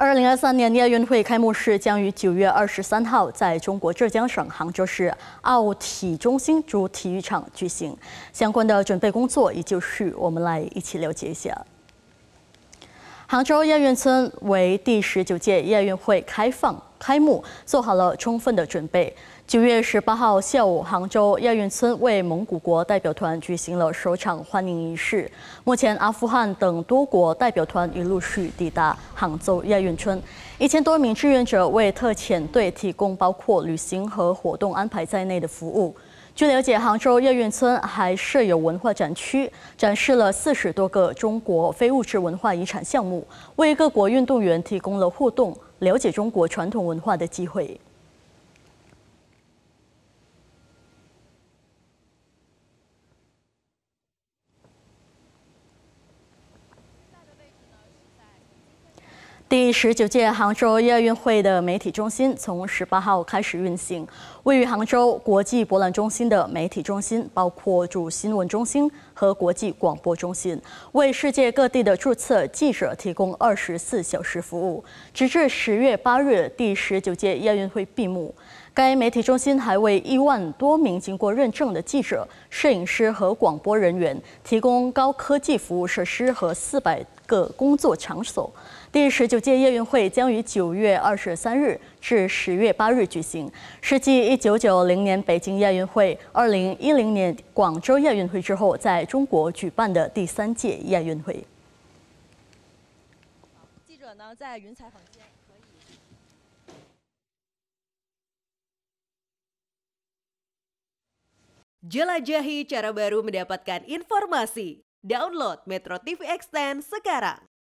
二零二三年亚运会开幕式将于九月二十三号在中国浙江省杭州市奥体中心主体育场举行。相关的准备工作也就是我们来一起了解一下。杭州亚运村为第十九届亚运会开放。开幕做好了充分的准备。九月十八号下午，杭州亚运村为蒙古国代表团举行了首场欢迎仪式。目前，阿富汗等多国代表团已陆续抵达杭州亚运村。一千多名志愿者为特遣队提供包括旅行和活动安排在内的服务。据了解，杭州亚运村还设有文化展区，展示了四十多个中国非物质文化遗产项目，为各国运动员提供了互动、了解中国传统文化的机会。第十九届杭州亚运会的媒体中心从十八号开始运行，位于杭州国际博览中心的媒体中心包括主新闻中心。和国际广播中心为世界各地的注册记者提供二十四小时服务，直至十月八日第十九届亚运会闭幕。该媒体中心还为一万多名经过认证的记者、摄影师和广播人员提供高科技服务设施和四百个工作场所。第十九届亚运会将于九月二十三日至十月八日举行，是继一九九零年北京亚运会、二零一零年广州亚运会之后在中国举办的第三届亚运会。记者呢，在云彩房间 jelajahi cara baru mendapatkan informasi. Download Metro TV Extend sekarang.